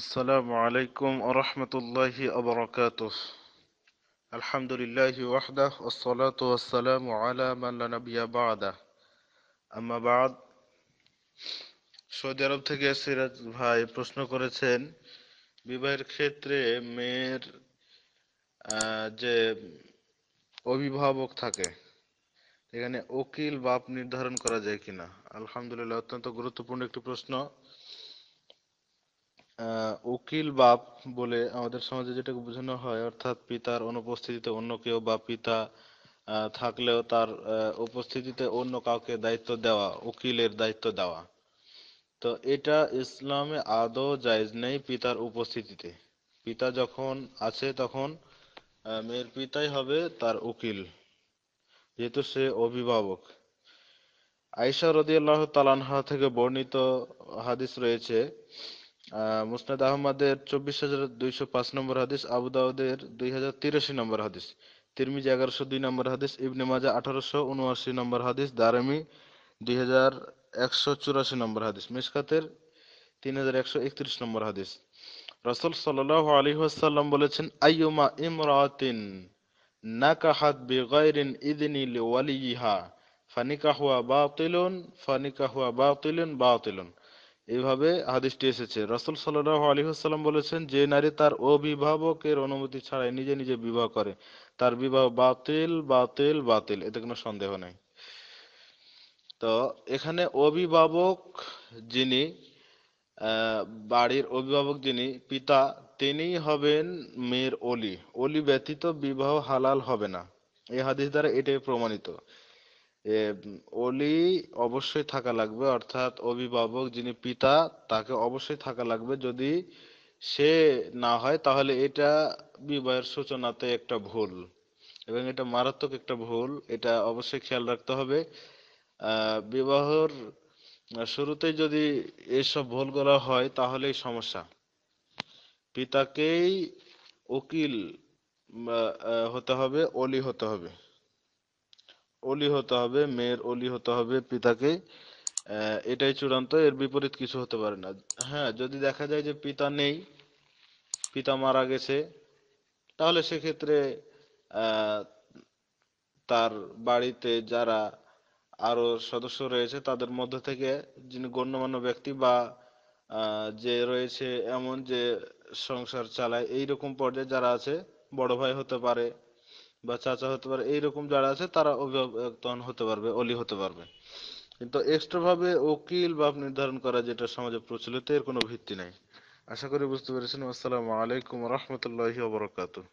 আসসালামু আলাইকুম ورحمة الله وبركاته الحمد لله وحده والصلاة والسلام সৌদি আরব থেকে সিরাজ ভাই প্রশ্ন করেছেন বিবাহের ক্ষেত্রে মেয়ের যে অভিভাবক থাকে এখানে উকিল বাপ নির্ধারণ করা যায় কিনা আলহামদুলিল্লাহ অত্যন্ত গুরুত্বপূর্ণ একটি প্রশ্ন উকিল বাপ বলে আমাদের সমাজে যেটাকে বোঝানো হয় অর্থাৎ পিতার অনুপস্থিতিতে অন্য কেউ বা পিতা থাকলেও তার উপস্থিতিতে অন্য কাউকে দায়িত্ব দেওয়া উকিলের দায়িত্ব দেওয়া তো এটা ইসলামে আদৌ জায়জ নেই পিতার উপস্থিতিতে পিতা যখন আছে তখন মেয়ের পিতাই হবে তার উকিল যেহেতু সে অভিভাবক আইসা রদিয়াল্লাহ তালানহা থেকে বর্ণিত হাদিস রয়েছে মুসনাদ আহমদের চব্বিশ হাজার দুইশো পাঁচ নম্বর হাদিস আবু দাউদের দুই হাজার তিরাশি নম্বর হাদিস তিরমিজি এগারোশো দুই নম্বর হাদিস ইবনে মাজা আঠারোশো উনআশি নম্বর হাদিস দারামি দুই হাজার একশো চুরাশি নম্বর হাদিস মিসকাতের তিন হাজার একশো একত্রিশ নম্বর হাদিস রসুল সাল্লাহ আলী আসাল্লাম বলেছেন আইয়ুমা ইমরাতিন নাকাহাত বিগাইরিন ইদিনি লিওয়ালিহা ফানিকাহুয়া বা ফানিকাহুয়া বা তিলুন এইভাবে হাদিসটি এসেছে রসুল সাল্লাহ আলী হাসাল্লাম বলেছেন যে নারী তার অভিভাবকের অনুমতি ছাড়াই নিজে নিজে বিবাহ করে তার বিবাহ বাতিল বাতিল বাতিল এতে কোনো সন্দেহ নেই তো এখানে অভিভাবক যিনি বাড়ির অভিভাবক যিনি পিতা তিনি হবেন মেয়ের অলি অলি ব্যতীত বিবাহ হালাল হবে না এই হাদিস দ্বারা এটাই প্রমাণিত অলি অবশ্যই থাকা লাগবে অর্থাৎ অভিভাবক যিনি পিতা তাকে অবশ্যই থাকা লাগবে যদি সে না হয় তাহলে এটা বিবাহের সূচনাতে একটা ভুল এবং এটা মারাত্মক একটা ভুল এটা অবশ্যই খেয়াল রাখতে হবে বিবাহর শুরুতে যদি এসব ভুল করা হয় তাহলেই সমস্যা পিতাকেই উকিল হতে হবে অলি হতে হবে অলি হতে হবে মেয়ের অলি হতে হবে পিতাকে এটাই চূড়ান্ত এর বিপরীত কিছু হতে পারে না হ্যাঁ যদি দেখা যায় যে পিতা নেই পিতা মারা গেছে তাহলে সেক্ষেত্রে তার বাড়িতে যারা আরো সদস্য রয়েছে তাদের মধ্য থেকে যিনি গণ্যমান্য ব্যক্তি বা যে রয়েছে এমন যে সংসার চালায় এইরকম পর্যায়ে যারা আছে বড় ভাই হতে পারে বা চাচা হতে পারে এইরকম যারা আছে তারা অভিভাবক তখন হতে পারবে অলি হতে পারবে কিন্তু এক্সট্রা ভাবে উকিল বা নির্ধারণ করা যেটা সমাজে প্রচলিত এর কোনো ভিত্তি নাই আশা করি বুঝতে পেরেছেন আসসালামু আলাইকুম রহমতুল্লাহি ওবরাকাতুহ